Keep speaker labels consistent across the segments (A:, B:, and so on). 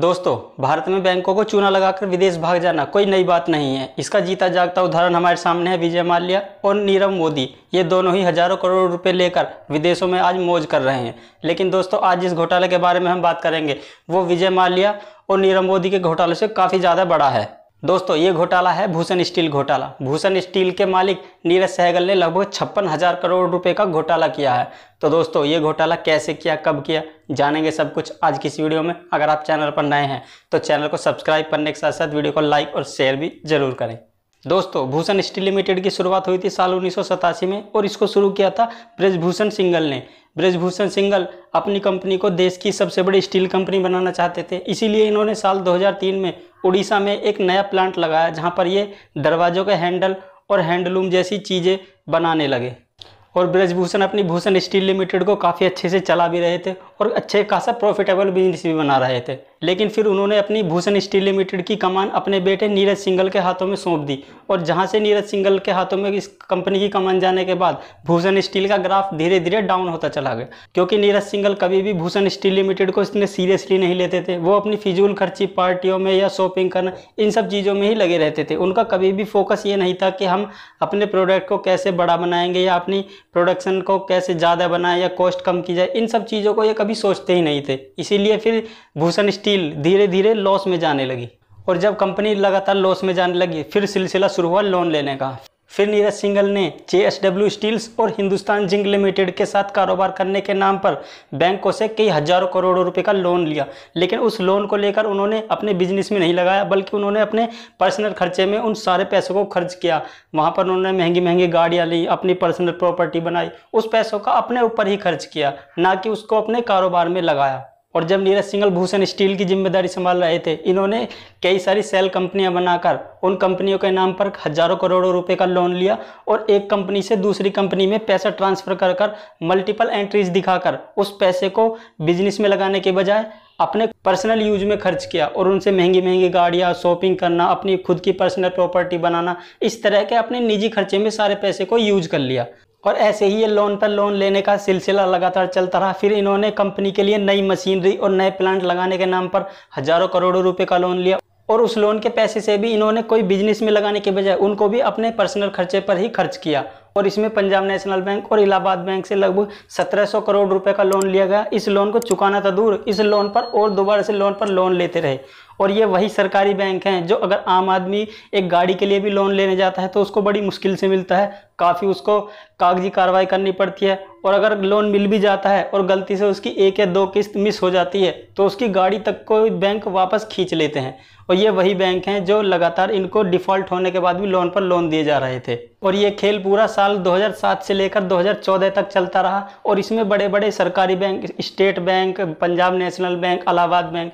A: दोस्तों भारत में बैंकों को चूना लगाकर विदेश भाग जाना कोई नई बात नहीं है इसका जीता जागता उदाहरण हमारे सामने है विजय माल्या और नीरव मोदी ये दोनों ही हजारों करोड़ रुपए लेकर विदेशों में आज मौज कर रहे हैं लेकिन दोस्तों आज जिस घोटाले के बारे में हम बात करेंगे वो विजय माल्या और नीरव मोदी के घोटाले से काफ़ी ज़्यादा बड़ा है दोस्तों ये घोटाला है भूषण स्टील घोटाला भूषण स्टील के मालिक नीरज सहगल ने लगभग छप्पन हजार करोड़ रुपए का घोटाला किया है तो दोस्तों ये घोटाला कैसे किया कब किया जानेंगे सब कुछ आज की इस वीडियो में अगर आप चैनल पर नए हैं तो चैनल को सब्सक्राइब करने के साथ साथ वीडियो को लाइक और शेयर भी जरूर करें दोस्तों भूषण स्टील लिमिटेड की शुरुआत हुई थी साल उन्नीस में और इसको शुरू किया था ब्रजभूषण सिंगल ने ब्रजभूषण सिंगल अपनी कंपनी को देश की सबसे बड़ी स्टील कंपनी बनाना चाहते थे इसीलिए इन्होंने साल 2003 में उड़ीसा में एक नया प्लांट लगाया जहां पर ये दरवाजों के हैंडल और हैंडलूम जैसी चीज़ें बनाने लगे और ब्रजभूषण अपनी भूषण स्टील लिमिटेड को काफ़ी अच्छे से चला भी रहे थे और अच्छे खासा प्रॉफिटेबल बिजनेस भी बना रहे थे लेकिन फिर उन्होंने अपनी भूषण स्टील लिमिटेड की कमान अपने बेटे नीरज सिंगल के हाथों में सौंप दी और जहां से नीरज सिंगल के हाथों में इस कंपनी की कमान जाने के बाद भूषण स्टील का ग्राफ धीरे धीरे डाउन होता चला गया क्योंकि नीरज सिंगल कभी भी भूषण स्टील लिमिटेड को इतने सीरियसली नहीं लेते थे वो अपनी फिजूल खर्ची पार्टियों में या शॉपिंग करना इन सब चीज़ों में ही लगे रहते थे उनका कभी भी फोकस ये नहीं था कि हम अपने प्रोडक्ट को कैसे बड़ा बनाएंगे या अपनी प्रोडक्शन को कैसे ज़्यादा बनाएं या कॉस्ट कम की जाए इन सब चीज़ों को ये कभी कभी सोचते ही नहीं थे इसीलिए फिर भूषण स्टील धीरे धीरे लॉस में जाने लगी और जब कंपनी लगातार लॉस में जाने लगी फिर सिलसिला शुरू हुआ लोन लेने का फिर नीरज सिंगल ने जे स्टील्स और हिंदुस्तान जिंक लिमिटेड के साथ कारोबार करने के नाम पर बैंकों से कई हजारों करोड़ों रुपए का लोन लिया लेकिन उस लोन को लेकर उन्होंने अपने बिजनेस में नहीं लगाया बल्कि उन्होंने अपने पर्सनल खर्चे में उन सारे पैसों को खर्च किया वहाँ पर उन्होंने महंगी महंगी गाड़ियाँ ली अपनी पर्सनल प्रॉपर्टी बनाई उस पैसों का अपने ऊपर ही खर्च किया ना कि उसको अपने कारोबार में लगाया और जब नीरज सिंगल भूषण स्टील की जिम्मेदारी संभाल रहे थे इन्होंने कई सारी सेल कंपनियां बनाकर उन कंपनियों के नाम पर हजारों करोड़ों रुपए का लोन लिया और एक कंपनी से दूसरी कंपनी में पैसा ट्रांसफर कर कर मल्टीपल एंट्रीज दिखाकर उस पैसे को बिजनेस में लगाने के बजाय अपने पर्सनल यूज में खर्च किया और उनसे महंगी महंगी गाड़ियाँ शॉपिंग करना अपनी खुद की पर्सनल प्रॉपर्टी बनाना इस तरह के अपने निजी खर्चे में सारे पैसे को यूज कर लिया और ऐसे ही ये लोन पर लोन लेने का सिलसिला लगातार चलता रहा फिर इन्होंने कंपनी के लिए नई मशीनरी और नए प्लांट लगाने के नाम पर हजारों करोड़ों रुपए का लोन लिया और उस लोन के पैसे से भी इन्होंने कोई बिजनेस में लगाने के बजाय उनको भी अपने पर्सनल खर्चे पर ही खर्च किया और इसमें पंजाब नेशनल बैंक और इलाहाबाद बैंक से लगभग 1700 करोड़ रुपए का लोन लिया गया इस लोन को चुकाना था दूर इस लोन पर और दोबारा से लोन पर लोन लेते रहे और ये वही सरकारी बैंक हैं जो अगर आम आदमी एक गाड़ी के लिए भी लोन लेने जाता है तो उसको बड़ी मुश्किल से मिलता है काफ़ी उसको कागजी कार्रवाई करनी पड़ती है और अगर लोन मिल भी जाता है और गलती से उसकी एक या दो किस्त मिस हो जाती है तो उसकी गाड़ी तक को बैंक वापस खींच लेते हैं और ये वही बैंक हैं जो लगातार इनको डिफ़ॉल्ट होने के बाद भी लोन पर लोन दिए जा रहे थे और ये खेल पूरा साल 2007 से लेकर 2014 तक चलता रहा और इसमें बड़े बड़े सरकारी bank state bank Punjab national bank Allahabad bank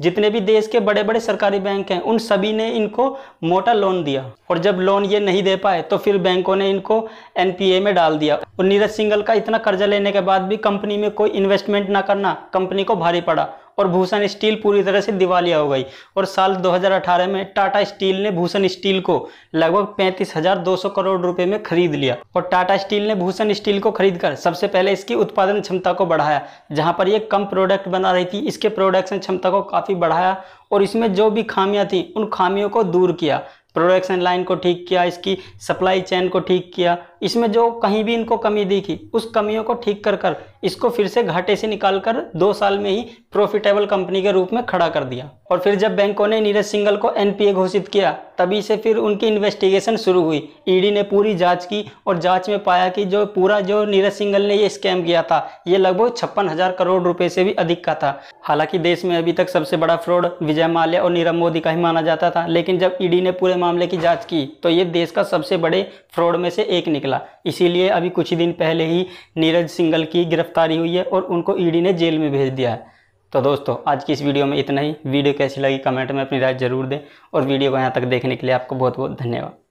A: जितने भी देश के बड़े बड़े सरकारी बैंक हैं उन सभी ने इनको मोटा लोन दिया और जब लोन ये नहीं दे पाए तो फिर बैंकों ने इनको एनपीए में डाल दिया और नीरज सिंगल का इतना कर्जा लेने के बाद भी कंपनी में कोई इन्वेस्टमेंट ना करना कंपनी को भारी पड़ा और भूषण स्टील पूरी तरह से दिवालिया हो गई और साल 2018 में टाटा स्टील ने भूषण स्टील को लगभग पैंतीस करोड़ रुपए में खरीद लिया और टाटा स्टील ने भूषण स्टील को खरीद कर सबसे पहले इसकी उत्पादन क्षमता को बढ़ाया जहाँ पर यह कम प्रोडक्ट बना रही थी इसके प्रोडक्शन क्षमता को काफ़ी बढ़ाया और इसमें जो भी खामियां थी उन खामियों को दूर किया प्रोडक्शन लाइन को ठीक किया इसकी सप्लाई चैन को ठीक किया इसमें जो कहीं भी इनको कमी दिखी उस कमियों को ठीक कर कर इसको फिर से घाटे से निकाल कर दो साल में ही प्रॉफिटेबल कंपनी के रूप में खड़ा कर दिया और फिर जब बैंकों ने नीरज सिंगल को एनपीए घोषित किया तभी से फिर उनकी इन्वेस्टिगेशन शुरू हुई ईडी e ने पूरी जांच की और जांच में पाया कि जो पूरा जो नीरज सिंगल ने ये स्कैम किया था ये लगभग छप्पन हजार करोड़ रुपए से भी अधिक का था हालांकि देश में अभी तक सबसे बड़ा फ्रॉड विजय माल्या और नीरव मोदी का ही माना जाता था लेकिन जब ईडी e ने पूरे मामले की जाँच की तो ये देश का सबसे बड़े फ्रॉड में से एक निकला निकला इसीलिए अभी कुछ दिन पहले ही नीरज सिंगल की गिरफ्तारी हुई है और उनको ईडी e ने जेल में भेज दिया है तो दोस्तों आज की इस वीडियो में इतना ही वीडियो कैसी लगी कमेंट में अपनी राय जरूर दें और वीडियो को यहाँ तक देखने के लिए आपको बहुत बहुत धन्यवाद